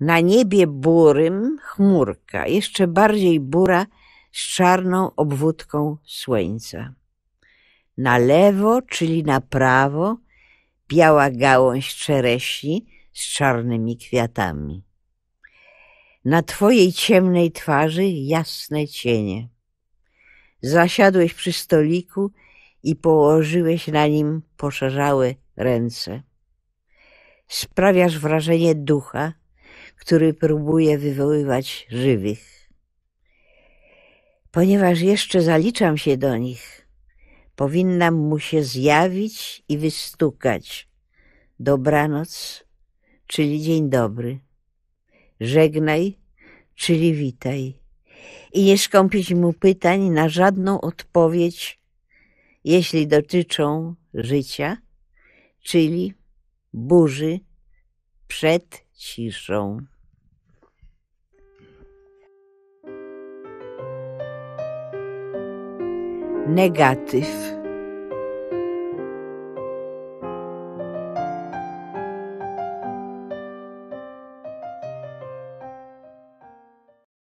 Na niebie burym chmurka, jeszcze bardziej bura z czarną obwódką słońca. Na lewo, czyli na prawo, biała gałąź czereśni z czarnymi kwiatami. Na twojej ciemnej twarzy jasne cienie. Zasiadłeś przy stoliku i położyłeś na nim poszarzałe ręce. Sprawiasz wrażenie ducha, który próbuje wywoływać żywych. Ponieważ jeszcze zaliczam się do nich, powinnam mu się zjawić i wystukać. Dobranoc, czyli dzień dobry. Żegnaj, czyli witaj. I nie skąpić mu pytań na żadną odpowiedź, jeśli dotyczą życia, czyli burzy przed ciszą. Negatyw.